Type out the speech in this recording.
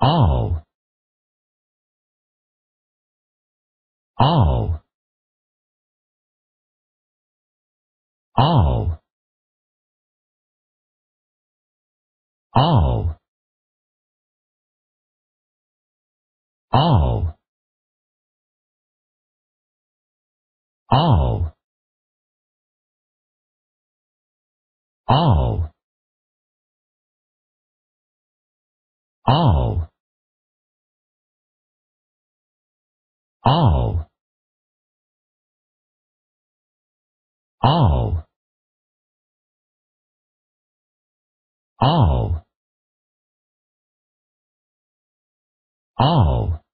all all all all all all all all all all all all